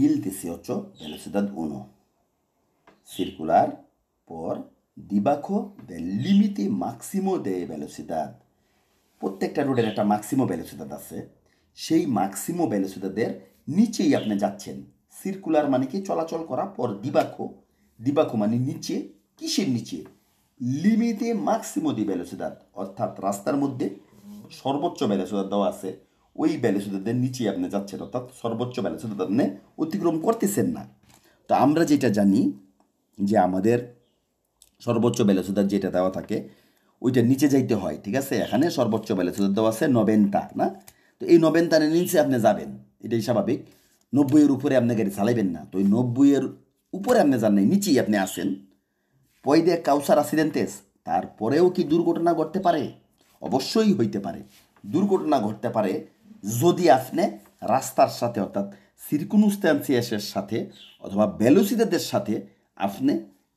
Il 18 della Ciudad 1. Circular por debajo del límite máximo de velocidad. প্রত্যেকটা রোডের একটা ম্যাক্সিমো ভ্যালোসিদাদ আছে সেই ম্যাক্সিমো ভ্যালোসিদাদের নিচেই আপনি যাচ্ছেন সিরকুলার মানে কি চলাচল করা পর দিবাখো দিবাখো মানে নিচে কিসের নিচে লিমিটে ম্যাক্সিমো দি ভ্যালোসিদাদ অর্থাৎ রাস্তার মধ্যে সর্বোচ্চ ভ্যালোসিদাদ দেওয়া আছে ওই ব্যালেন্স উদাদের নিচে আপনি যাচ্ছেন অর্থাৎ সর্বোচ্চ ব্যালেন্স উদাদ আপনি অতিক্রম করতেছেন না তো আমরা যেটা জানি যে আমাদের সর্বোচ্চ ব্যালেন্স যেটা দেওয়া থাকে ওইটা নিচে যাইতে হয় ঠিক আছে এখানে সর্বোচ্চ ব্যালেন্স দেওয়া আছে নবেনটা না তো এই নবেনতানের নিচে আপনি যাবেন এটাই স্বাভাবিক নব্বইয়ের উপরে আপনি গাড়ি চালাইবেন না তো ওই নব্বইয়ের উপরে আপনি যান নাই নিচেই আপনি আসেন পয়দে কাউসার আসিডেন্টেস তারপরেও কি দুর্ঘটনা ঘটতে পারে অবশ্যই হইতে পারে দুর্ঘটনা ঘটতে পারে যদি আপনি রাস্তার সাথে অর্থাৎ সিরকুনুস্ট্যান্সিয়াসের সাথে অথবা ভ্যালোসিদাদের সাথে আপনি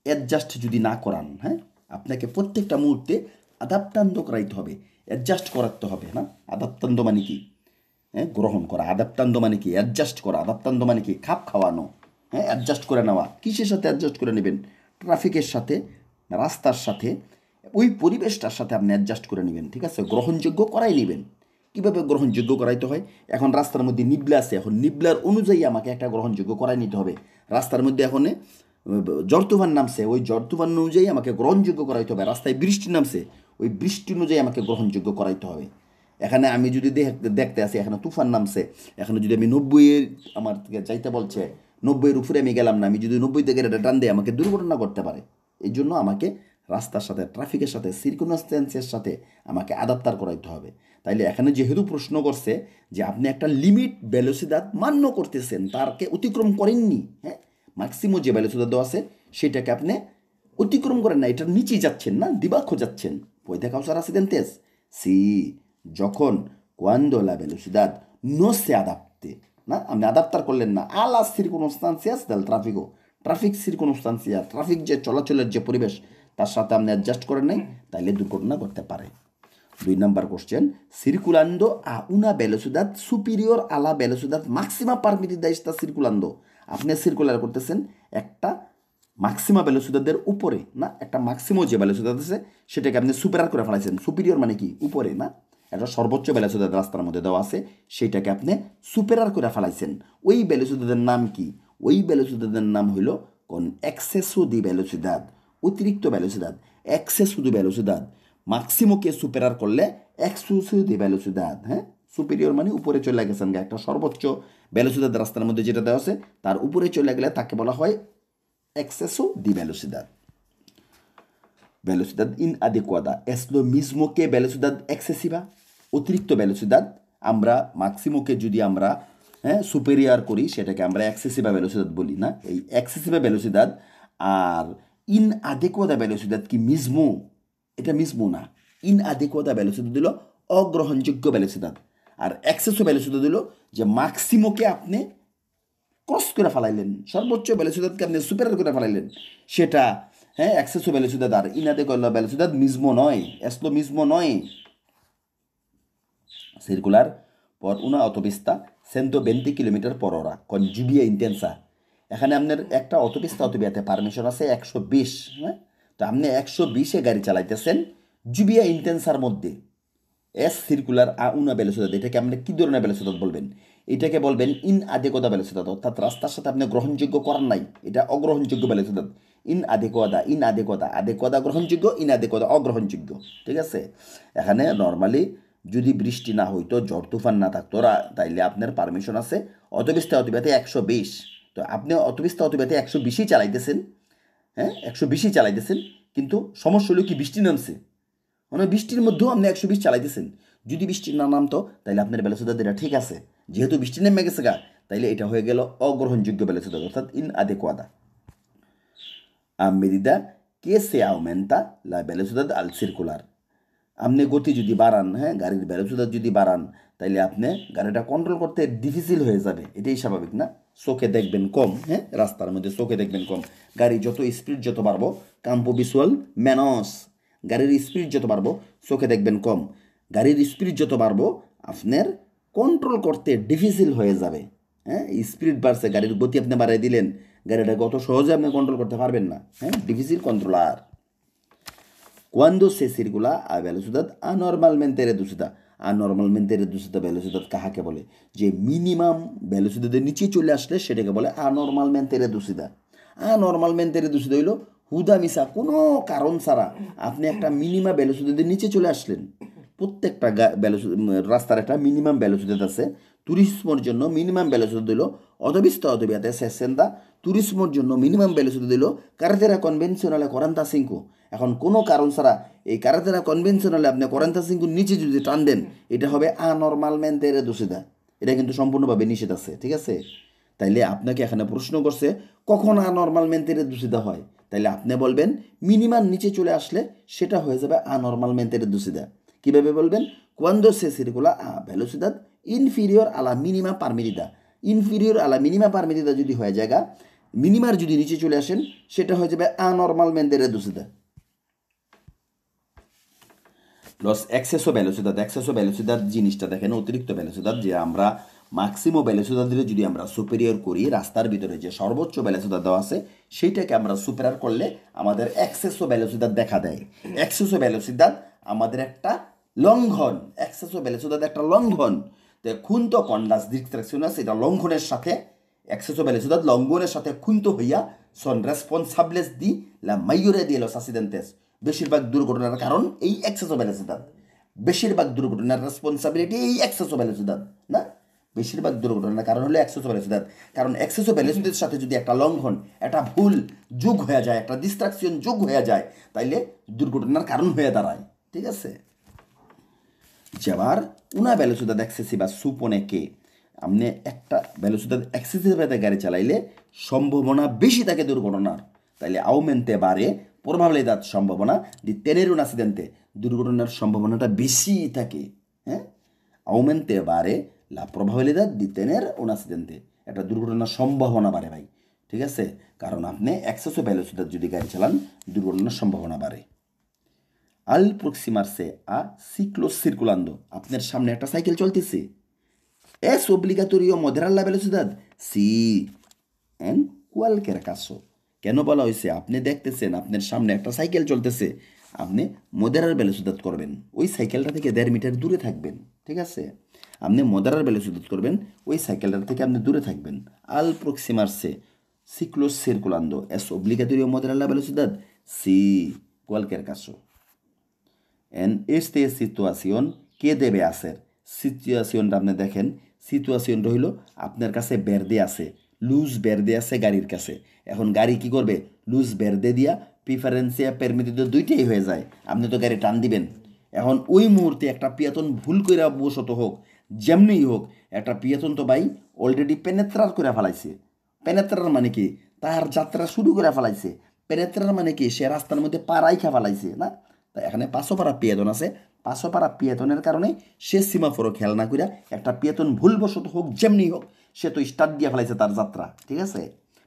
অ্যাডজাস্ট যদি না করান হ্যাঁ আপনাকে প্রত্যেকটা মুহূর্তে আদাপ্তান্ত করাইতে হবে অ্যাডজাস্ট করাতে হবে না আদাপ্তান্ত মানে কি হ্যাঁ গ্রহণ করা আদাপ্তান্ত মানে কি অ্যাডজাস্ট করা আদাপ্তান্ত মানে কি খাপ খাওয়ানো হ্যাঁ অ্যাডজাস্ট করে নেওয়া কিসের সাথে অ্যাডজাস্ট করে নেবেন ট্রাফিকের সাথে রাস্তার সাথে ওই পরিবেশটার সাথে আপনি অ্যাডজাস্ট করে নেবেন ঠিক আছে গ্রহণযোগ্য করাই নেবেন কিভাবে গ্রহণযোগ্য করাইতে হয় এখন রাস্তার মধ্যে নিবলা আছে এখন নিবলার অনুযায়ী আমাকে একটা গ্রহণযোগ্য করাই নিতে হবে রাস্তার মধ্যে এখন জ্বর নামছে ওই জ্বর অনুযায়ী আমাকে গ্রহণযোগ্য করাইতে হবে রাস্তায় বৃষ্টি নামছে ওই বৃষ্টি অনুযায়ী আমাকে গ্রহণযোগ্য করাইতে হবে এখানে আমি যদি দেখতে আসি এখানে তুফান নামছে এখানে যদি আমি নব্বইয়ের আমার যাইতে বলছে নব্বইয়ের উপরে আমি গেলাম না আমি যদি নব্বই থেকে এটা টান দিই আমাকে দুর্ঘটনা করতে পারে এই জন্য আমাকে রাস্তার সাথে ট্রাফিকের সাথে সিরকুনাস্টেন্সের সাথে আমাকে আদাপ্তার করাইতে হবে তাইলে এখানে যেহেতু প্রশ্ন করছে যে আপনি একটা লিমিট ভ্যালোসিদাত মান্য করতেছেন তারকে অতিক্রম করেননি হ্যাঁ ম্যাক্সিমো যে ভ্যালোসিদাত দেওয়া আছে সেটাকে আপনি অতিক্রম করেন না এটার নিচেই যাচ্ছেন না দিবাক্ষ যাচ্ছেন ওই কাউসার আছে দেন তেজ সি যখন কোয়ান্দোলা ভেলোসিদাদ নো সে আদাপ্তে না আপনি আদাপ্তার করলেন না আলা সিরকুনস্তান্সিয়াস দেল ট্রাফিকও ট্রাফিক সিরকুনস্তান্সিয়া ট্রাফিক যে চলাচলের যে পরিবেশ তার সাথে আপনি অ্যাডজাস্ট করেন নাই তাইলে দুর্ঘটনা করতে পারে দুই নম্বর কোশ্চেন সিরকুলান্দো আ উনা বেলসুদাত সুপিরিয়র আলা বেলসুদাত মাক্সিমা পারমিটি দায়িস্তা সিরকুলান্দো আপনি সিরকুলার করতেছেন একটা মাক্সিমা বেলসুদাদের উপরে না একটা ম্যাক্সিমো যে বেলসুদাত আছে সেটাকে আপনি সুপেরার করে ফেলাইছেন সুপিরিয়র মানে কি উপরে না একটা সর্বোচ্চ বেলোসুদাদ রাস্তার মধ্যে দেওয়া আছে সেইটাকে আপনি সুপেরার করে ফেলাইছেন ওই বেলসুদাদের নাম কি ওই বেলসুদাদের নাম হইল কোন এক্সেসো দি বেলসুদাদ অতিরিক্ত ভ্যালোসিদাদ এক্সে শুধু ভ্যালোসিদাদ মাক্সিমোকে সুপেরার করলে এক্সু শুধু ভ্যালোসিদাদ হ্যাঁ সুপেরিয়র মানে উপরে চলে গেছেন একটা সর্বোচ্চ ভ্যালোসিদাদ রাস্তার মধ্যে যেটা দেওয়া আছে তার উপরে চলে গেলে তাকে বলা হয় এক্সেসো দি ভ্যালোসিদাদ ভ্যালোসিদাদ ইনআদিকুয়াদা এসলো মিজমোকে ভ্যালোসিদাদ এক্সেসিভা অতিরিক্ত ভ্যালোসিদাদ আমরা মাক্সিমোকে যদি আমরা হ্যাঁ সুপেরিয়ার করি সেটাকে আমরা অ্যাক্সেসিভা ভ্যালোসিদাদ বলি না এই অ্যাক্সেসিভা ভ্যালোসিদাদ আর ইনআদেকুয়াদা ব্যালোসিদাত কি মিজমু এটা মিজমু না ইনআদেকুয়াদা ব্যালোসিদাত দিল অগ্রহণযোগ্য ব্যালোসিদাত আর অ্যাক্সেসও ব্যালোসিদাত দিল যে ম্যাক্সিমোকে আপনি ক্রস করে ফেলাইলেন সর্বোচ্চ ব্যালোসিদাতকে আপনি সুপার করে ফেলাইলেন সেটা হ্যাঁ অ্যাক্সেসও ব্যালোসিদাত আর ইনআদেকুয়াদা ব্যালোসিদাত মিজমো নয় এসলো মিজমো নয় circular পর উনা অতবিস্তা 120 বেন্টি কিলোমিটার পর ওরা কনজুবিয়া ইন্টেন্সা এখানে আপনার একটা অটোপিস ততবিয়াতে পারমিশন আছে একশো বিশ হ্যাঁ তো আপনি একশো বিশে গাড়ি চালাইতেছেন জুবিয়া ইন্টেন্সার মধ্যে এস সিরকুলার আ উনা বেলেসোদাত এটাকে আপনি কী ধরনের বেলেসোদাত বলবেন এটাকে বলবেন ইন আদেকদা বেলেসোদাত অর্থাৎ রাস্তার সাথে আপনি গ্রহণযোগ্য করার নাই এটা অগ্রহণযোগ্য বেলেসোদাত ইন আদেকদা ইন আদেকদা আদেকদা গ্রহণযোগ্য ইন আদেকদা অগ্রহণযোগ্য ঠিক আছে এখানে নর্মালি যদি বৃষ্টি না হইতো ঝড় তুফান না থাকতো তাইলে আপনার পারমিশন আছে অত বিস্তার একশো বিশ তো আপনি অতবিস্তা অতব্যাতে একশো বিশই চালাইতেছেন হ্যাঁ একশো বিশই চালাইতেছেন কিন্তু সমস্যা হলো কি বৃষ্টি নামছে মানে বৃষ্টির মধ্যেও আপনি একশো বিশ চালাইতেছেন যদি বৃষ্টি না নামতো তাহলে আপনার এটা ঠিক আছে যেহেতু বৃষ্টি নেমে গেছে গা তাইলে এটা হয়ে গেল অগ্রহণযোগ্য বেলাসুদাদ অর্থাৎ ইন আদে কোয়াদা আমেদিদা কে সে আউমেন্তা লা বেলাসুদাদ আল সিরকুলার আপনি গতি যদি বাড়ান হ্যাঁ গাড়ির ব্যারেচুদার যদি বাড়ান তাইলে আপনি গাড়িটা কন্ট্রোল করতে ডিফিসিল হয়ে যাবে এটাই স্বাভাবিক না চোখে দেখবেন কম হ্যাঁ রাস্তার মধ্যে চোখে দেখবেন কম গাড়ি যত স্পিড যত বাড়বো কাম্পো বিশুয়াল ম্যানস গাড়ির স্পিড যত বাড়বো চোখে দেখবেন কম গাড়ির স্পিড যত বাড়বো আপনার কন্ট্রোল করতে ডিফিসিল হয়ে যাবে হ্যাঁ স্পিড বাড়ছে গাড়ির গতি আপনি বাড়াই দিলেন গাড়িটা অত সহজে আপনি কন্ট্রোল করতে পারবেন না হ্যাঁ ডিফিসিল কন্ট্রোলার cuando se circula a velocidad anormalmente reducida. আনর্মালমেন্টে রেডুসিত ভ্যালোসিদত কাহাকে বলে যে মিনিমাম ভ্যালোসিদতের নিচে চলে আসলে সেটাকে বলে আনর্মালমেন্টে রেদুসিদা আনর্মালমেন্টে রেদুসিদা হইল হুদা মিসা কোনো কারণ ছাড়া আপনি একটা মিনিমাম ভ্যালোসিদতের নিচে চলে আসলেন প্রত্যেকটা রাস্তার একটা মিনিমাম ভ্যালোসিদত আছে টুরিসমোর জন্য মিনিমাম ভ্যালোসিদত হইল অদবিস্ত অদবিয়াতে সেসেন্দা টুরিসমোর জন্য মিনিমাম ভ্যালোসিদত হইল কারেতেরা কনভেনশনালে করান্তা সিংকু এখন কোনো কারণ ছাড়া এই কারাতেরা হলে আপনি করেন্তা সিং নিচে যদি টান দেন এটা হবে আনর্মাল ম্যান তেরে দোষিতা এটা কিন্তু সম্পূর্ণভাবে নিষেধ আছে ঠিক আছে তাইলে আপনাকে এখানে প্রশ্ন করছে কখন আনর্মাল মেন্টেরে দূষিত হয় তাইলে আপনি বলবেন মিনিমাম নিচে চলে আসলে সেটা হয়ে যাবে আনর্মাল মেন্টেরে দূষিতা কীভাবে বলবেন কোয়ান্দো সে সিরকুলা আ ভ্যালোসিদাত ইনফিরিয়র আলা মিনিমা পারমিরিদা ইনফিরিয়র আলা মিনিমা পারমিরিদা যদি হয়ে জায়গা মিনিমার যদি নিচে চলে আসেন সেটা হয়ে যাবে আনর্মাল মেন্টেরে দূষিতা প্লাস এক্সেস ও ভ্যালোসিদাত এক্সেস ও ভ্যালোসিদাত জিনিসটা দেখেন অতিরিক্ত ভ্যালোসিদাত যে আমরা ম্যাক্সিমো ভ্যালোসিদাত দিলে যদি আমরা সুপেরিয়র করি রাস্তার ভিতরে যে সর্বোচ্চ ভ্যালোসিদাত দেওয়া আছে সেইটাকে আমরা সুপেরার করলে আমাদের এক্সেস ও ভ্যালোসিদাত দেখা দেয় এক্সেস ও ভ্যালোসিদাত আমাদের একটা লঙ্ঘন এক্সেস ও ভ্যালোসিদাত একটা লঙ্ঘন খুন্ত কন্ডাস ডিস্ট্রাকশনাস এটা লঙ্ঘনের সাথে এক্সেস ও ভ্যালোসিদাত লঙ্ঘনের সাথে খুন্ত হইয়া সন রেসপন্সাবলেস দি লা মাইয়রে দিয়ে লস আসিডেন্টেস বেশিরভাগ দুর্ঘটনার কারণ এই অ্যাক্সেস ও ব্যালেসিদান বেশিরভাগ দুর্ঘটনার রেসপন্সিবিলিটি এই অ্যাক্সেস ও ব্যালেসিদান না বেশিরভাগ দুর্ঘটনার কারণ হলো অ্যাক্সেস ও ব্যালেসিদান কারণ অ্যাক্সেস অফ ব্যালেসিদের সাথে যদি একটা লঙ্ঘন একটা ভুল যোগ হয়ে যায় একটা ডিস্ট্রাকশন যোগ হয়ে যায় তাইলে দুর্ঘটনার কারণ হয়ে দাঁড়ায় ঠিক আছে যাবার উনা ব্যালেসুদাদ অ্যাক্সেসিভ বা সুপনে কে আপনি একটা ব্যালেসুদাদ অ্যাক্সেসিভ গাড়ি চালাইলে সম্ভাবনা বেশি থাকে দুর্ঘটনার তাইলে আও মেনতে বাড়ে প্রভাব যাওয়ার সম্ভাবনা দি তেনের un দুর্ঘটনার সম্ভাবনাটা বেশি থাকে হ্যাঁ aumente বাড়ে লা প্রভাব যাওয়ার দি তেনের un accidente একটা দুর্ঘটনার সম্ভাবনা বাড়ে ভাই ঠিক আছে কারণ আপনি একশো ভ্যালোসিটার যদি গাড়ি চালান দুর্ঘটনার সম্ভাবনা বাড়ে আল প্রক্সিমার্সে আ সিক্লো সিরকুলান্দ আপনার সামনে একটা সাইকেল চলতেছে এস অব্লিগাটোরিও মদেরাল্লা ভ্যালোসিদাদ সি অ্যান্ড কুয়াল কেরাকাসো কেন বলা হয়েছে আপনি দেখতেছেন আপনার সামনে একটা সাইকেল চলতেছে আপনি মদেরার বেলেসুদাত করবেন ওই সাইকেলটা থেকে দেড় মিটার দূরে থাকবেন ঠিক আছে আপনি মদারার বেলেসুদাত করবেন ওই সাইকেলটা থেকে আপনি দূরে থাকবেন আল প্রক্সিমার্সে সিক্লোস সেরকুলান্দো এস অব্লিগাতরিও মদেরাল্লা বেলেসুদাত সি cualquier caso. En esta সিতুয়াসিয়ন কে দেবে আসের সিচুয়াসিয়নটা আপনি দেখেন সিচুয়েশনটা হইল আপনার কাছে দিয়ে আছে লুজ বেরদে আছে গাড়ির কাছে এখন গাড়ি কি করবে লুজ বেরদে দিয়া প্রিফারেন্সিয়া পেরমিটি তো দুইটাই হয়ে যায় আপনি তো গাড়ি টান দিবেন এখন ওই মুহূর্তে একটা পিয়াতন ভুল করে বসত হোক যেমনিই হোক একটা পিয়াতন তো ভাই অলরেডি পেনেত্রার করে ফেলাইছে পেনেত্রার মানে কি তার যাত্রা শুরু করে ফেলাইছে পেনেত্রার মানে কি সে রাস্তার মধ্যে পাড়াই খা ফেলাইছে না তাই এখানে পাড়া পিয়াতন আছে পাড়া পিয়াতনের কারণে সে সীমাফোরও খেয়াল না করিয়া একটা পিয়াতন ভুলবশত হোক যেমনি হোক সে তো স্টার্ট দিয়ে ফেলাইছে তার যাত্রা ঠিক আছে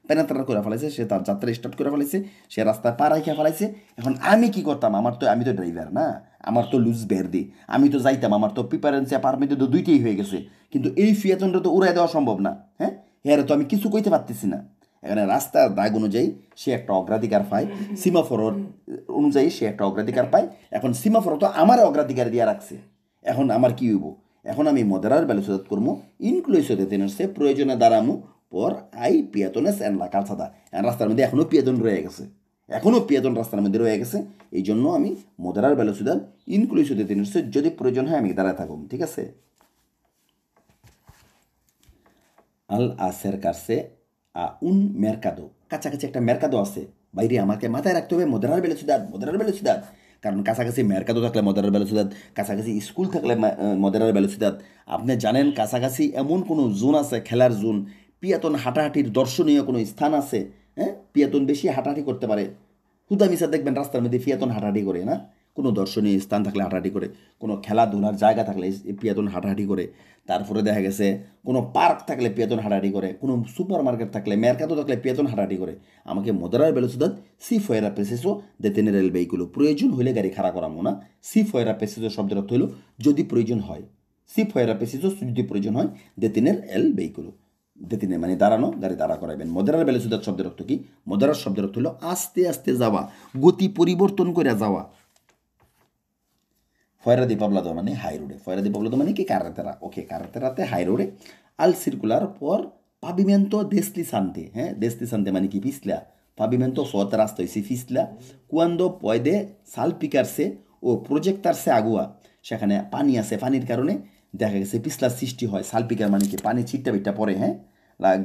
পেনাত্রা করে ফেলাইছে সে তার যাত্রা স্টার্ট করে ফেলাইছে সে রাস্তায় পা রাখিয়া ফেলাইছে এখন আমি কি করতাম আমার তো আমি তো ড্রাইভার না আমার তো লুজ বের দি আমি তো যাইতাম আমার তো প্রিপারেন্স অ্যাপার্টমেন্টে তো দুইটাই হয়ে গেছে কিন্তু এই ফিয়াচনটা তো উড়াই দেওয়া সম্ভব না হ্যাঁ হ্যাঁ তো আমি কিছু কইতে পারতেছি না এখানে রাস্তার দাগ অনুযায়ী সে একটা অগ্রাধিকার পায় সীমাফর অনুযায়ী সে একটা অগ্রাধিকার পায় এখন সীমাফর তো আমার অগ্রাধিকার দিয়ে রাখছে এখন আমার কি হইব এখন আমি মদেরার ভ্যালু সোধাত করমু ইনক্লুসিভ সে প্রয়োজনে দাঁড়ামু পর আই পিয়াতনেস অ্যান্ড লাকাল সাদা রাস্তার মধ্যে এখনও পিয়াতন রয়ে গেছে এখনও পিয়াতন রাস্তার মধ্যে রয়ে গেছে এই জন্য আমি মদেরার ভ্যালু সোধান ইনক্লুসিভ সে যদি প্রয়োজন হয় আমি দাঁড়ায় থাকুম ঠিক আছে আল আসের কাছে আ উন মেরকাদো কাছাকাছি একটা মেরকাদো আছে বাইরে আমাকে মাথায় রাখতে হবে মদেরার বেলেছিদার মদেরার বেলেছিদার কারণ কাছাকাছি মেরকাতো থাকলে মদারার বেলুসিদাত কাছাকাছি স্কুল থাকলে মদারার বেলুসিদাত আপনি জানেন কাছাকাছি এমন কোনো জোন আছে খেলার জোন পিয়াতন হাঁটাহাঁটির দর্শনীয় কোনো স্থান আছে হ্যাঁ পিয়াতন বেশি হাঁটাহাঁটি করতে পারে হুদামিসা দেখবেন রাস্তার মধ্যে পিয়াতন হাঁটাহাঁটি করে না কোনো দর্শনীয় স্থান থাকলে হাঁটাহাঁটি করে কোনো খেলাধুলার জায়গা থাকলে পিয়াতন হাঁটাহাঁটি করে তারপরে দেখা গেছে কোনো পার্ক থাকলে পিয়াতন হাঁটাহাঁটি করে কোনো সুপার মার্কেট থাকলে মেরকাতো থাকলে পেতন হাঁটাহাঁটি করে আমাকে মদরার বেলোসুদাত সি ফয়েরা পেসেসও দেতেন রেল বেইগুলো প্রয়োজন হলে গাড়ি খাড়া করামো না সি ফয়েরা পেসেসও শব্দের অর্থ হলো যদি প্রয়োজন হয় সি ফয়েরা পেসেসও যদি প্রয়োজন হয় দেতিনের এল বেইগুলো দেতিনে মানে দাঁড়ানো গাড়ি দাঁড়া করাবেন মদরার বেলোসুদাত শব্দের অর্থ কি মদরার শব্দের অর্থ হলো আস্তে আস্তে যাওয়া গতি পরিবর্তন করে যাওয়া ফয়রা দীপাব্লাদ মানে হাই রুডে ফয়রা দীপাব্লাদ মানে কি কারতেরা ওকে কারতেরাতে হাই রুডে আল সার্কুলার পর পাবিমেন্টো দেশলি সানতে হ্যাঁ দেশতি সানতে মানে কি পিছলা পাবিমেন্টো সত্রাস্তয় সিফিসলা কোando পোয়দে সালপিকারসে ও প্রজেক্টারসে আগুয়া সেখানে পানি আছে পানির কারণে দেখা গেছে পিছলা সৃষ্টি হয় সালপিকার মানে কি পানি ছিটে বেটা পড়ে হ্যাঁ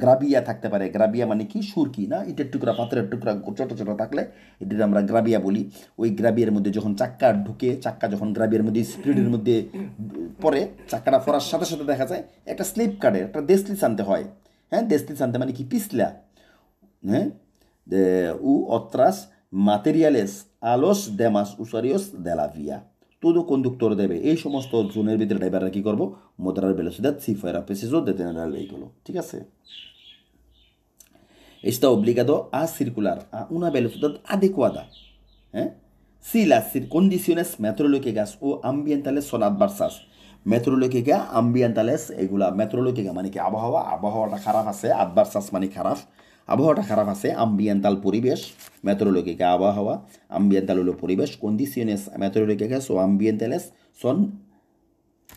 গ্রাবিয়া থাকতে পারে গ্রাবিয়া মানে কি সুরকি না ইটের টুকরা পাথরের টুকরা ছোটো ছোটো থাকলে এটির আমরা গ্রাবিয়া বলি ওই গ্রাবিয়ার মধ্যে যখন চাক্কা ঢুকে চাক্কা যখন গ্রাবিয়ার মধ্যে স্প্রিডের মধ্যে পরে চাক্কাটা ফরার সাথে সাথে দেখা যায় একটা স্লিপ কার্ডের একটা দেশলি আনতে হয় হ্যাঁ দেশলি আনতে মানে কি পিসলা হ্যাঁ উ অত্রাস মাতেরিয়ালেস আলোস দেমাস demás দেলাভিয়া todo conductor debe এই সমস্ত জোনের ভিতরে ড্রাইভাররা কী করবো মোদারার ভেলোসিদাদ সিফায়ের প্রেসিজো দেতেনার এইগুলো ঠিক আছে está obligado a circular a una velocidad adecuada ¿eh? si las circundiciones meteorológicas o ambientales son adversas মেট্রোলজিকা আম্বিয়ান্টালেস এগুলা মেট্রোলজিকা মানে কি আবহাওয়া আবহাওয়াটা খারাপ আছে আডভার্সাস মানে খারাপ আবহাওয়াটা খারাপ আছে আম্বিয়ান্তাল পরিবেশ মেথোরোলজিকা আবহাওয়া আম্বিয়ান্তাল হলো পরিবেশ কন্ডিশনেস মেথোরোলজিকা সো আম্বিয়ান্তালেস সন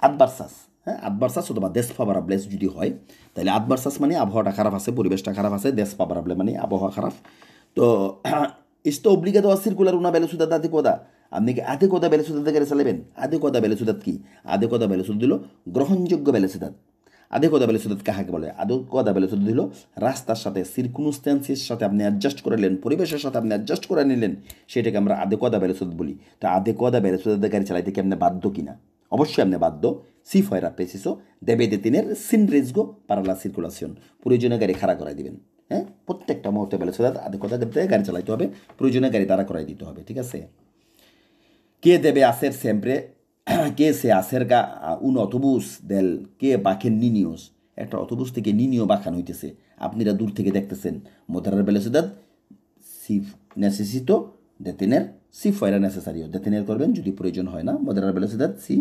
আদবার্সাস হ্যাঁ আদবার্সাস অথবা দেশ ফাভারাবলেস যদি হয় তাহলে আদবার্সাস মানে আবহাওয়াটা খারাপ আছে পরিবেশটা খারাপ আছে দেশ ফাভারাবলে মানে আবহাওয়া খারাপ তো ইস্তো অব্লিগেত সিরকুলার উনা বেলেসুদা দাদি কোদা আপনি কি আধে কোদা সুদাতে গেলে চালাবেন আধে কোদা বেলেসুদাত কি আধে কোদা সুদ দিল গ্রহণযোগ্য বেলেসুদাত আধে কদা বেলে কাহাকে বলে আধে কদা বেলে সুদত হলো রাস্তার সাথে সিরকুনুস্ট্যান্সের সাথে আপনি অ্যাডজাস্ট করে নিলেন পরিবেশের সাথে আপনি অ্যাডজাস্ট করে নিলেন সেটাকে আমরা আধে কদা বেলে বলি তো আধে কদা বেলে সুদত গাড়ি চালাইতে কি আপনি বাধ্য কিনা অবশ্যই আপনি বাধ্য সি ফয়রা দেবে দে তিনের সিন রেজগো পারালা সার্কুলাসিয়ন প্রয়োজনীয় গাড়ি খাড়া করাই দিবেন হ্যাঁ প্রত্যেকটা মুহূর্তে বেলে সুদাত আধে কদা গাড়ি চালাইতে হবে প্রয়োজনীয় গাড়ি তারা করাই দিতে হবে ঠিক আছে কে দেবে আসের সেম্পরে কে সে acerca গা উন অতবুস দেল কে বাখেন niños একটা অটোবুস থেকে নিনিয় বাখান হইতেছে আপনিরা দূর থেকে দেখতেছেন মোতারের বেলেসেদাত সিফ নেসেসিত দেতেনের সি ফয়রা নেসেসারিও দেতেনের করবেন যদি প্রয়োজন হয় না মোদারার বেলেসেদাত সি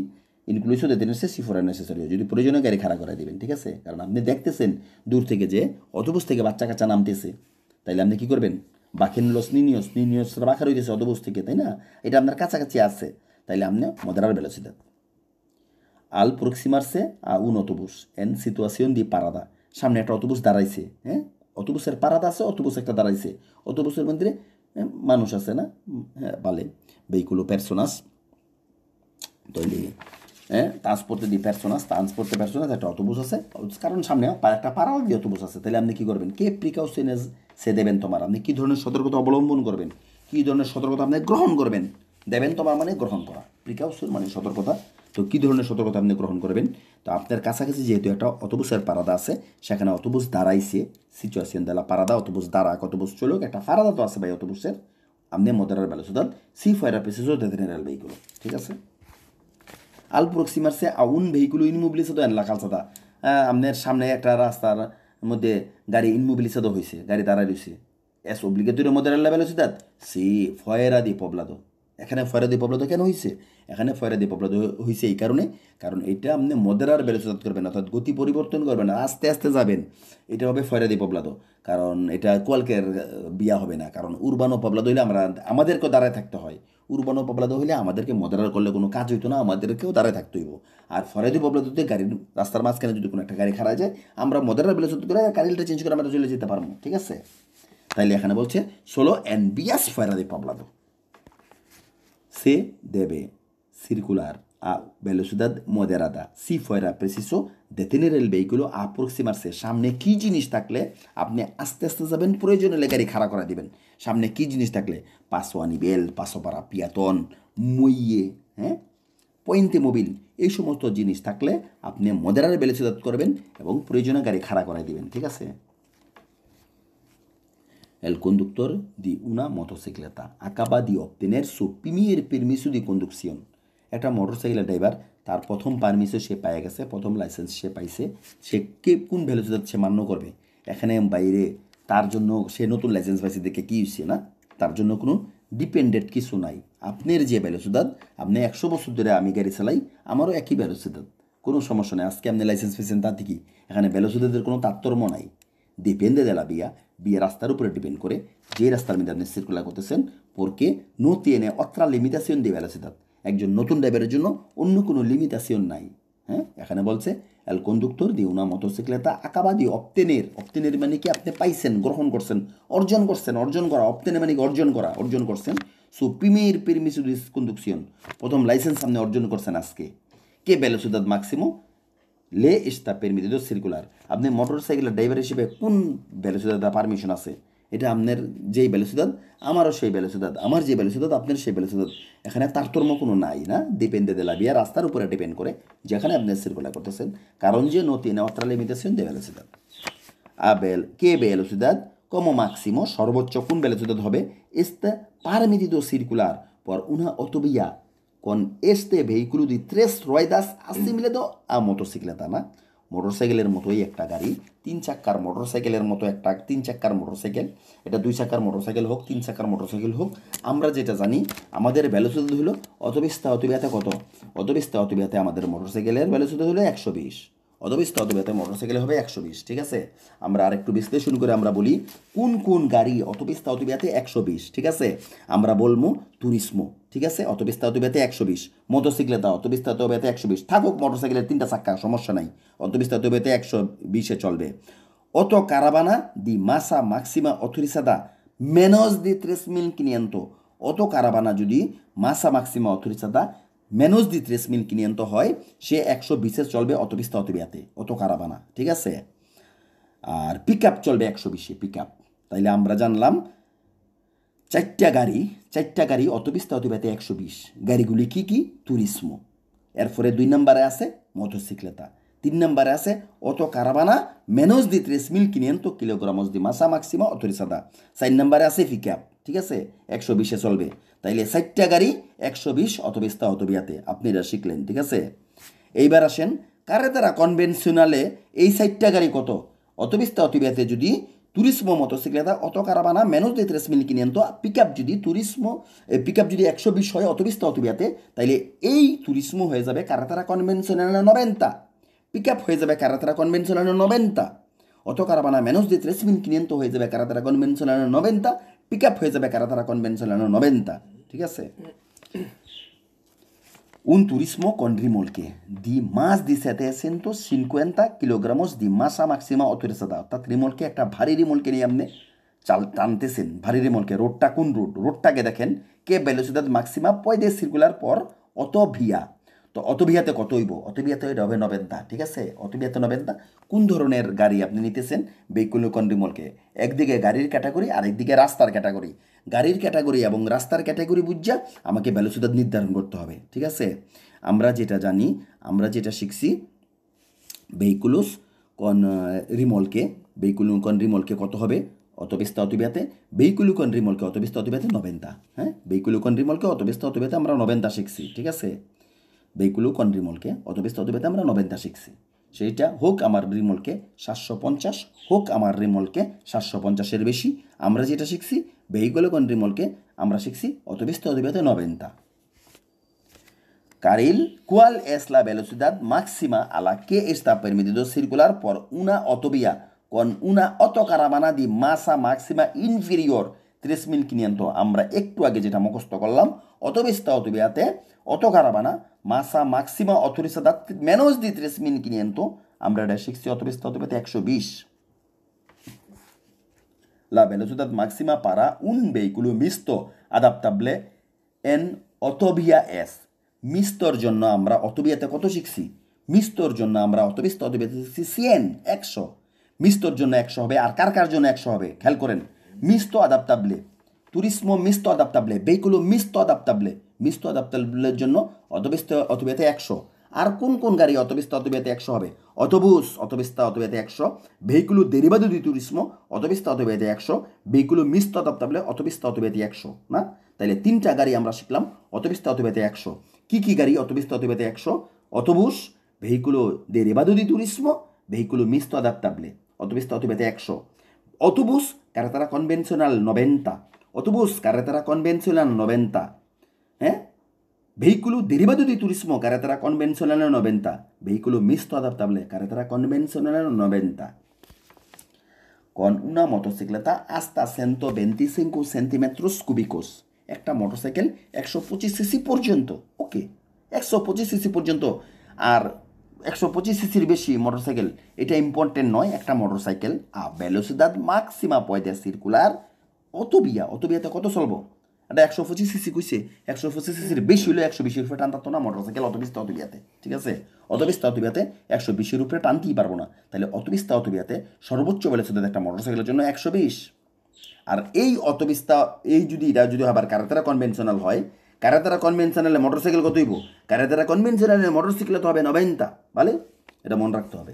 ইনক্লুসিভ দেতেনের সে সি ফয়রা নেসেসারিও যদি প্রয়োজনে গাড়ি খাড়া করে দেবেন ঠিক আছে কারণ আপনি দেখতেছেন দূর থেকে যে অটোবুস থেকে বাচ্চা কাচ্চা নামতেছে তাইলে আপনি কী করবেন বাখেন লস নিনিয়স নিনিয়সরা বাখা রইতেছে অটোবুস থেকে তাই না এটা আপনার কাছাকাছি আছে তাইলে আপনি মদেরার ভেলোসিদাদ আল প্রক্সিমারসে আ উন অটোবুস এন সিটুয়াশন দি পারাদা সামনে একটা অটোবুস দাঁড়াইছে হ্যাঁ অটোবুসের পারাদা আছে অটোবুস একটা দাঁড়াইছে অটোবুসের মধ্যে মানুষ আছে না হ্যাঁ ভালে বেইকুলো পার্সোনাস তৈরি হ্যাঁ ট্রান্সপোর্টে দি প্যারসোনাস ট্রান্সপোর্টে প্যারসোনাস একটা অটোবুস আছে কারণ সামনে একটা পাড়া দিয়ে অটোবুস আছে তাহলে আপনি কী করবেন কে প্রিকাউশনে সে দেবেন তোমার আপনি কী ধরনের সতর্কতা অবলম্বন করবেন কী ধরনের সতর্কতা আপনি গ্রহণ করবেন দেবেন তোমার মানে গ্রহণ করা প্রিকাউশন মানে সতর্কতা তো কী ধরনের সতর্কতা আপনি গ্রহণ করবেন তো আপনার কাছাকাছি যেহেতু একটা অটোবুসের পারাদা আছে সেখানে অটোবুস দাঁড়াইছে সিচুয়েশন দেলা পারাদা অটোবুস দাঁড়াক অটোবুস চলুক একটা পারাদা তো আছে ভাই অটোবুসের আপনি মদারার বেলা সুতরাং সি ফায়ার পেসেসও দেন রেল ভেহিকুল ঠিক আছে আল প্রক্সিমার্সে আউন ভেহিকুল ইনমোবিলিসে তো এনলা কালসাদা আপনার সামনে একটা রাস্তার মধ্যে গাড়ি ইনমোবিলিসাদো হয়েছে গাড়ি দাঁড়ায় রয়েছে এস অব্লিগেটরি মধ্যে রেল বেলা সুদাত সি ফয়েরা দি পবলাদো এখানে ফয়রাদি প্রবলতা কেন হয়েছে এখানে ফয়রাদি প্রবলতা হয়েছে এই কারণে কারণ এটা আপনি মদেরার বেরোচাত করবেন অর্থাৎ গতি পরিবর্তন করবেন আস্তে আস্তে যাবেন এটা হবে ফয়রাদি প্রবলাদ কারণ এটা কোয়ালকের বিয়া হবে না কারণ উর্বানো প্রবলাদ হইলে আমরা আমাদেরকেও দাঁড়ায় থাকতে হয় উর্বানো প্রবলাদ হইলে আমাদেরকে মদেরার করলে কোনো কাজ হইতো না আমাদেরকেও দাঁড়ায় থাকতে হইব আর ফরাজি প্রবলাদতে গাড়ির রাস্তার মাঝখানে যদি কোনো একটা গাড়ি খারা যায় আমরা মদেরার বেরোচাত করে গাড়িটা চেঞ্জ করে আমরা চলে যেতে পারবো ঠিক আছে তাইলে এখানে বলছে ষোলো এন বিএস ফয়রাদি প্রবলাদ se debe circular a velocidad moderada si fuera preciso detener el vehículo aproximarse সামনে কি জিনিস থাকলে আপনি আস্তে আস্তে যাবেন প্রয়োজন হলে গাড়ি খাড়া করা দিবেন সামনে কি জিনিস থাকলে পাশোয়ানি বেল পাঁচো পিয়াতন মুইয়ে হ্যাঁ পয়েন্টে মোবিল এই সমস্ত জিনিস থাকলে আপনি মদেরার বেলেসিদাত করবেন এবং প্রয়োজনে গাড়ি খাড়া করাই দিবেন ঠিক আছে El conductor di una motocicleta acaba di obtener su primer permiso de conducción. একটা মোটর সাইকেলের ড্রাইভার তার প্রথম পারমিশন সে পায়ে গেছে প্রথম লাইসেন্স সে পাইছে সে কে কোন ভ্যালুতে সে মান্য করবে এখানে বাইরে তার জন্য সে নতুন লাইসেন্স পাইছে দেখে কী হচ্ছে না তার জন্য কোনো ডিপেন্ডেন্ট কিছু নাই আপনার যে ভ্যালুসুদাত আপনি একশো বছর ধরে আমি গাড়ি চালাই আমারও একই ভ্যালুসুদাত কোনো সমস্যা নেই আজকে আপনি লাইসেন্স পেয়েছেন তার কি এখানে ভ্যালুসুদাতের কোনো তারতম্য নাই depende de la vía, vía রাস্তার উপরে ডিপেন্ড করে যে রাস্তার মধ্যে আপনি সার্কুলার করতেছেন porque no tiene otra limitación de velocidad একজন নতুন ড্রাইভারের জন্য অন্য কোনো লিমিটাসিয়ন নাই হ্যাঁ এখানে বলছে এল কন্ডুক্টর দিয়ে উনা মোটরসাইকেলটা আকাবাদি অপ্তেনের অপ্তেনের মানে কি আপনি পাইছেন গ্রহণ করছেন অর্জন করছেন অর্জন করা অপ্তেনের মানে কি অর্জন করা অর্জন করছেন সো পিমের পেরমিসুডিস কন্ডুকশন প্রথম লাইসেন্স আপনি অর্জন করছেন আজকে কে বেলোসুদাত ম্যাক্সিমো লে ইস্তা পেরমিটিড সার্কুলার আপনি মোটর সাইকেলের ড্রাইভার হিসেবে কোন ব্যালেসুদাদা পারমিশন আছে এটা আপনার যেই ব্যালেসুদাদ আমারও সেই ব্যালেসুদাদ আমার যে ব্যালেসুদাদ আপনার সেই ব্যালেসুদাদ এখানে তারতম্য কোনো নাই না ডিপেন্ডে দেলা বিয়া রাস্তার উপরে ডিপেন্ড করে যেখানে আপনি সার্কুলার করতেছেন কারণ যে নতি না অত্রালে মিতেছেন যে ব্যালেসুদাদ আবেল কে বেলসুদাদ কম মাক্সিমো সর্বোচ্চ কোন বেলসুদাদ হবে ইস্তা পারমিটিড সিরকুলার পর উনা অতবিয়া con este vehículo de tres ruedas asimilado a motocicleta না মোটরসাইকেলের মতোই একটা গাড়ি তিন চাকার মোটরসাইকেলের মতো একটা তিন চাকার মোটরসাইকেল এটা দুই চাকার মোটরসাইকেল হোক তিন চাকার মোটরসাইকেল হোক আমরা যেটা জানি আমাদের ভ্যালু হলো অতবিস্তা অতবিয়াতে কত অতবিস্তা অতবিয়াতে আমাদের মোটরসাইকেলের ভ্যালু শুধু হলো একশো বিশ অথবা স্থদবেতে মোটরসাইকেলে হবে একশো বিশ ঠিক আছে আমরা আর একটু বিশ্লেষণ করে আমরা বলি কোন কোন গাড়ি অতবিস্ত অতবিয়াতে একশো বিশ ঠিক আছে আমরা বলবো তুরিসমো ঠিক আছে অত অতবিয়াতে একশো বিশ মোটরসাইকেলে তা অত অতবিয়াতে একশো বিশ থাকুক মোটরসাইকেলের তিনটা চাক্কা সমস্যা নাই অতবিস্তা অতবিয়াতে একশো বিশে চলবে অত কারাবানা দি মাসা মাক্সিমা অথরিসাদা মেনজ দি ত্রেসমিল কিনিয়ান্ত অত কারাবানা যদি মাসা মাক্সিমা অথরিসাদা মেনোজ দি ত্রেস মিল কিনিয়ন্ত হয় সে একশো বিশে চলবে অত বিস্তা অত কারাবানা ঠিক আছে আর পিক আপ চলবে একশো বিশে পিক আপ তাইলে আমরা জানলাম চারটা গাড়ি চারটা গাড়ি অত বিয়াতে একশো বিশ গাড়িগুলি কী কী ট্যুরিস্ম এরপরে দুই নম্বরে আছে মধুসিকলেতা তিন নম্বরে আছে অত কারাবানা মেনোজ দি ত্রেস মিল কিনিয়ন্ত কিলোগ্রামজ দি মাসা মাক্সিমা অতরিসাদা চার নম্বরে আছে পিক আপ ঠিক আছে একশো বিশে চলবে তাইলে সাইটটা গাড়ি একশো বিশ অতবিস্তা অতবিয়াতে আপনি এটা শিখলেন ঠিক আছে এইবার আসেন কারে তারা কনভেনশনালে এই সাইটটা গাড়ি কত অতবিস্তা অতবিয়াতে যদি অত turismo motocicleta মিল কিনে আনতো পিক আপ যদি পিক আপ যদি একশো বিশ হয় অতবিস্তা অতবিয়াতে তাইলে এই টুরিস্ম হয়ে যাবে কারাতারা নবেনতা পিক আপ হয়ে যাবে কারাতারা কনভেনশনাল 90 autocaravana মিল কিনে আনতো হয়ে যাবে কারাতারা নবেনতা পিক আপ হয়ে যাবে তারা কনভেনশনালে নবেনতা ঠিক আছে Un turismo con remolque de más de 750 kilogramos de masa máxima autorizada অর্থাৎ রিমলকে একটা ভারী রিমলকে নিয়ে আপনি চাল টানতেছেন ভারী রিমলকে রোডটা কোন রোড রোডটাকে দেখেন কে ভেলোসিদাদ ম্যাক্সিমা পয়দে সিরকুলার পর অত ভিয়া তো অতবিয়াতে কত হইব হইলে হবে নবেন্দা ঠিক আছে অতবিয়াতে নবেন্দা কোন ধরনের গাড়ি আপনি নিতেছেন বেকুল কন্ডিমলকে একদিকে গাড়ির ক্যাটাগরি আর একদিকে রাস্তার ক্যাটাগরি গাড়ির ক্যাটাগরি এবং রাস্তার ক্যাটাগরি বুঝা আমাকে ব্যালুসুদার নির্ধারণ করতে হবে ঠিক আছে আমরা যেটা জানি আমরা যেটা শিখছি বেকুলুস কন রিমলকে বেকুলু কন রিমলকে কত হবে অতবেস্তা অতবিহাতে বেইকুলুকন রিমলকে অতবেস্তা অতবিয়াতে নবেন্দা হ্যাঁ বেইকুলুকন রিমলকে অতবেস্তা অতবিয়াতে আমরা নবেন্দা শিখছি ঠিক আছে বেকুলু কন রিমলকে অতবেস্ত অতবেতে আমরা নবেনটা শিখছি সেইটা হোক আমার রিমলকে সাতশো পঞ্চাশ হোক আমার রিমলকে সাতশো পঞ্চাশের বেশি আমরা যেটা শিখছি বেইগুলো কন রিমলকে আমরা শিখছি অতবেতে ততবেতে কারিল কুয়াল এসলা বেলোসিদাদ মাক্সিমা আলা কে এস্তা la que পর উনা অতবিয়া কন উনা অত con দি মাসা মাক্সিমা ইনফিরিয়র ত্রিশ মিল কিনিয়ন্ত আমরা একটু আগে যেটা মুখস্থ করলাম অতবিস্তা অতবিয়াতে অত 어떠가라바나 মাসা মাক্সিমা দাত ম্যানোজ দি ত্রেস মিন কিনিয়েন্তো আমরা এটা শিখছি অথরিসা অথবা একশো বিশ la velocidad মাক্সিমা পারা উন vehículo মিস্ত আদাপ্তাবলে এন অতবিয়া এস মিস্তর জন্য আমরা অতবিয়াতে কত শিখছি মিস্তর জন্য আমরা অতবিস্ত অতবিয়াতে শিখছি সিএন একশো মিস্তর জন্য একশো হবে আর কার কার জন্য একশো হবে খেয়াল করেন মিস্ত আদাপ্তাবলে তুরিস্ম মিস্ত আদাপ্তাবলে বেইকুলু মিস্ত আদাপ্তাবলে বিস্তদ আবতালবুল্লের জন্য অতবিস্ত অতবিয়াতে একশো আর কোন কোন গাড়ি অতবিস্তা অতবিয়াতে একশো হবে অতবুস অতবিস্তা অতবিয়াতে একশো ভেহিকুলু দেরিবাদু দি তুরিস্ম অতবিস্তা অতবিয়াতে একশো ভেহিকুলু মিস্ত আবতাবলে অতবিস্তা অতবিয়াতে একশো না তাইলে তিনটা গাড়ি আমরা শিখলাম অতবিস্তা অতবিয়াতে একশো কী কী গাড়ি অতবিস্তা অতবিয়াতে একশো অতবুস ভেহিকুলো দেরিবাদু রেবাদু দি ভেহিকুলো মিস্ত আদাপ্তাবলে অতবিস্তা অতবিয়াতে একশো অতবুস কারাতারা কনভেনশনাল নবেন্তা অতবুস কারাতারা কনভেনশনাল নবেন্তা হ্যাঁ ಹೇ ವೆಹಿಕಲು ದಿರಿಬದುದಿ ತುರಿಸ್ಮೋ ಕರೆತರ ಕನ್ವೆನ್ಸೋನಲ್ ನೊಬೆಂತ ವೆಹಿಕಲು ಮಿಸ್ ತೊದಪ್ತಾವಲೆ ಕರೆತರ ಕನ್ವೆನ್ಸೋನಲ್ ನೊಬೆಂತ কন উনা মোটরসাইকেল আস্তা সেন্ত বেন্তিসেঙ্কু সেন্টিমেট্রোস কুবিকোস একটা মোটরসাইকেল একশো পঁচিশ সিসি পর্যন্ত ওকে একশো পঁচিশ সিসি পর্যন্ত আর একশো পঁচিশ সিসির বেশি মোটরসাইকেল এটা ইম্পর্টেন্ট নয় একটা মোটরসাইকেল আর বেলোসিদাত ম্যাক্সিমা পয়দা সিরকুলার অতবিয়া অতবিয়াতে কত চলবো এটা একশো পঁচিশ সিসি কইছে একশো পঁচিশ সিসির বেশি হলে একশো বিশের উপরে টান তারতো না মোটরসাইকেল অত বিস্তা অতবিয়াতে ঠিক আছে অত বিস্তা অতবিয়াতে একশো বিশের উপরে টানতেই পারবো না তাহলে অত বিস্তা অতবিয়াতে সর্বোচ্চ বেলা শুধু একটা মোটরসাইকেলের জন্য একশো বিশ আর এই অত বিস্তা এই যদি এটা যদি আবার কারাতারা কনভেনশনাল হয় কারাতারা কনভেনশনালে মোটরসাইকেল কত হইব কারাতারা কনভেনশনালে মোটরসাইকেল তো হবে নবেনতা ভালে এটা মনে রাখতে হবে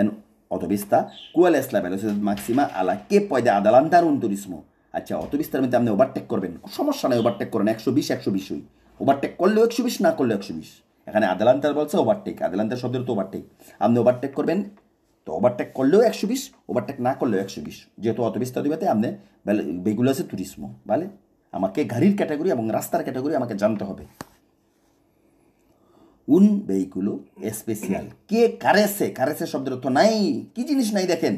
এন অত বিস্তা কুয়াল এসলা ম্যাক্সিমা আলা কে পয়দা আদালান্তার উন্তরিসমো আচ্ছা অত বিস্তার মধ্যে আপনি ওভারটেক করবেন সমস্যা নেই ওভারটেক করেন একশো বিশ একশো বিশই ওভারটেক করলেও একশো বিশ না করলেও একশো বিশ এখানে আদালান্তার বলছে ওভারটেক আদালান্তার শব্দের তো ওভারটেক আপনি ওভারটেক করবেন তো ওভারটেক করলেও একশো বিশ ওভারটেক না করলেও একশো বিশ যেহেতু অত বিস্তার দিবাতে আপনি বেগুলো আছে তুরিস্ম বলে আমাকে গাড়ির ক্যাটাগরি এবং রাস্তার ক্যাটাগরি আমাকে জানতে হবে উন ভেহিকুলো স্পেশিয়াল কে কারেসে কারেসে শব্দের অর্থ নাই কি জিনিস নাই দেখেন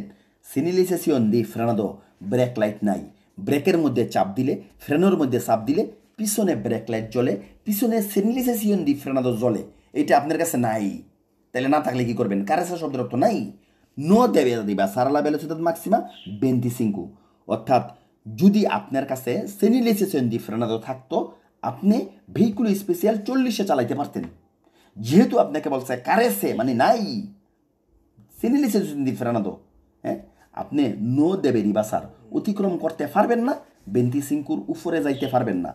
সিনিলিসেসিয়ন দি ফ্রানাদো ব্রেক লাইট নাই ব্রেকের মধ্যে চাপ দিলে ফ্রেনোর মধ্যে চাপ দিলে পিছনে ব্রেক লাইট জ্বলে পিছনে সেনলিসেসিয়ন দি ফ্রেনাদো জ্বলে এটা আপনার কাছে নাই তাহলে না থাকলে কি করবেন কারেসা শব্দের অর্থ নাই নো দেবে দিবা সারালা বেলোচিত ম্যাক্সিমা বেন্তি সিঙ্কু অর্থাৎ যদি আপনার কাছে সেনিলিসেশন দি ফ্রেনাদো থাকতো আপনি ভেহিকুল স্পেশিয়াল চল্লিশে চালাইতে পারতেন যেহেতু আপনাকে বলছে কারেসে মানে নাই সেনিলিসেশন দি ফ্রেনাদো হ্যাঁ আপনি নো দেবেরি বাসার অতিক্রম করতে পারবেন না বেন্তি সিংকুর উপরে যাইতে পারবেন না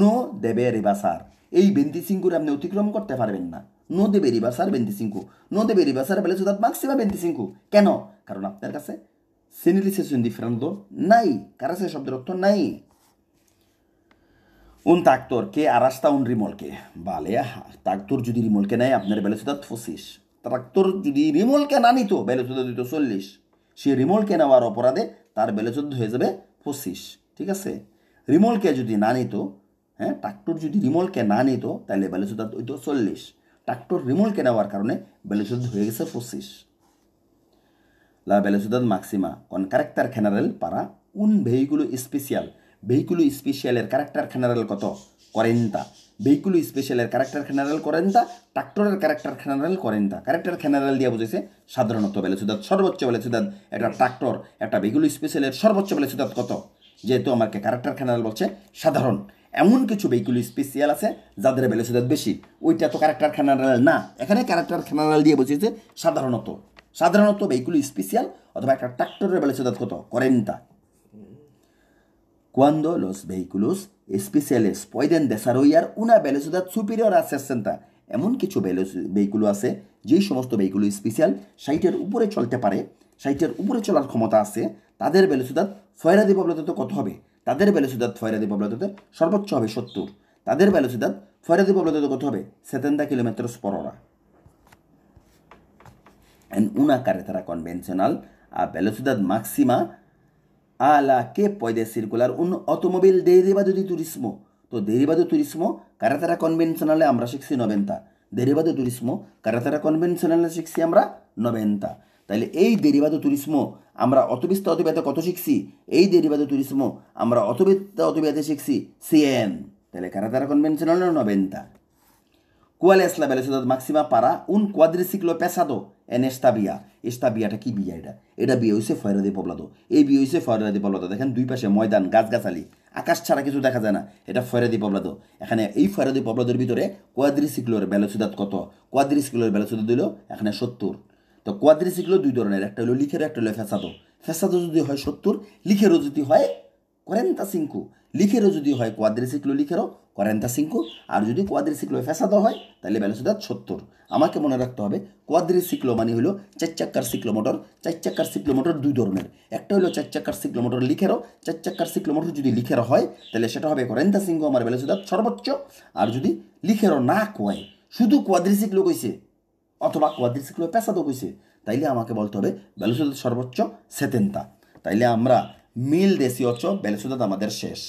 নো দেবে রেবাসার এই বেন্তি সিংকুর আপনি অতিক্রম করতে পারবেন না নো দেবে রিবাসার বেন্তি সিংকু নো দেবে রিবাসার বলে সুদাত মাক্সিমা বেন্তি সিংকু কেন কারণ আপনার কাছে সেনিলিসেশন ডিফারেন্ট নাই কারাসে শব্দের অর্থ নাই উন তাক্তর কে আরাস্তা উন রিমলকে বালে তাক্তর যদি রিমলকে নেয় আপনার বেলে সুদাত ফসিস তাক্তর যদি রিমলকে না নিত বেলে সুদাত দিত চল্লিশ সে রিমোটকে নেওয়ার অপরাধে তার বেলে চোদ্দ হয়ে যাবে পঁচিশ ঠিক আছে রিমোটকে যদি না নিত হ্যাঁ ট্রাক্টর যদি রিমোটকে না নিত তাহলে বেলে চোদ্দ হইতো চল্লিশ ট্রাক্টর রিমোটকে নেওয়ার কারণে বেলে চোদ্দ হয়ে গেছে পঁচিশ লা বেলেসুদাদ মাক্সিমা কন ক্যারেক্টার খেনারেল পারা উন ভেহিকুলো স্পেশিয়াল ভেহিকুলো স্পেশিয়ালের ক্যারেক্টার খেনারেল কত করেন্তা স্পেশালের ক্যারেক্টার క్యారెక్టర్ করেন তা ট্রাক্টরের ক্যারেক্টার জেনারেল তা ক্যারেক্টার জেনারেল দিয়া বুঝেছে সাধারণত বেলে সুদাত সর্বোচ্চ বেলে সুদাত একটা ট্রাক্টর একটা ভেহিকুল স্পেশালের সর্বোচ্চ বেলে সুদাত কত যেহেতু আমাকে ক্যারেক্টার জেনারেল বলছে সাধারণ এমন কিছু ভেহিকুল স্পেশিয়াল আছে যাদের বেলে সুদাত বেশি ওইটা তো ক্যারেক্টার জেনারেল না এখানে ক্যারেক্টার জেনারেল দিয়ে বুঝেছে সাধারণত সাধারণত ভেহিকুল স্পেশিয়াল অথবা একটা ট্রাক্টরের বেলে সুদাত কত তা cuando los vehículos especiales pueden desarrollar una velocidad superior a 60 এমন কিছু ভেহিকুল আছে যেই সমস্ত ভেহিকুল স্পেশাল সাইটের উপরে চলতে পারে সাইটের উপরে চলার ক্ষমতা আছে তাদের বেলুসুদাত ফয়রাদি পাবলাতে কত হবে তাদের বেলুসুদাত ফয়রাদি পাবলাতে সর্বোচ্চ হবে সত্তর তাদের বেলুসুদাত ফয়রাদি পাবলাতে কত হবে সেতেন্দা কিলোমিটার স্পররা অ্যান্ড উনাকারে তারা কনভেনশনাল আর বেলুসুদাত ম্যাক্সিমা ala que puede circular un automóvil derivado de turismo. তো দেরিবাদ টুরিস্ম কারাতারা কনভেনশনালে আমরা শিখছি নবেনতা দেরিবাদ টুরিস্ম কারাতারা কনভেনশনালে শিখছি আমরা নবেনতা তাহলে এই দেরিবাদ টুরিস্ম আমরা অতবিস্ত অতব্যাতে কত শিখছি এই দেরিবাদ টুরিস্ম আমরা অতবিস্ত অতব্যাতে শিখছি সিএন তাহলে কারাতারা কনভেনশনালে নবেনতা cuál es la velocidad máxima para un cuadriciclo pesado en esta vía esta বিয়াটা কি বিয়া এটা এটা বিয়ে হয়েছে ফয়রাদি পবলাতো এই বিয়ে হয়েছে ফয়রাদি পবলাতো দেখেন দুই পাশে ময়দান গাছগাছালি আকাশ ছাড়া কিছু দেখা যায় না এটা ফয়রাদি পবলাতো এখানে এই ফয়রাদি পবলাতোর ভিতরে কোয়াদ্রিসিক্লোর বেলসুদাত কত কোয়াদ্রিসিক্লোর বেলসুদাত দিল এখানে সত্তর তো কোয়াদ্রিসিক্লো দুই ধরনের একটা হলো লিখের একটা হলো ফেসাদো ফেসাদো যদি হয় সত্তর লিখেরও যদি হয় করেন্তা সিঙ্কু লিখেরও যদি হয় কোয়াদ্রিসিক্লো লিখেরও করেন্তা সিঙ্কু আর যদি কোয়াদ্রিসিক্লো ফেসাদো হয় তাহলে ব্যালেন্স সুদা সত্তর আমাকে মনে রাখতে হবে কোয়াদ্রিসিক্লো মানে হলো চার চাক্কার সিক্লো মোটর চার চাকার সিক্লো মোটর দুই ধরনের একটা হলো চার চাকার সিক্লো মোটর লিখেরও চার চাক্কার সিক্লো মোটর যদি লিখেরও হয় তাহলে সেটা হবে করেন্তা সিঙ্কু আমার ব্যালেন্স সর্বোচ্চ আর যদি লিখেরও না কয় শুধু কোয়াদ্রিসিক্লো কইছে অথবা কোয়াদ্রিসিক্লো ফেসাদো কইছে তাইলে আমাকে বলতে হবে ব্যালেন্স সর্বোচ্চ সেতেন্তা তাইলে আমরা মিল দেশীয় ব্যালেন্স আমাদের শেষ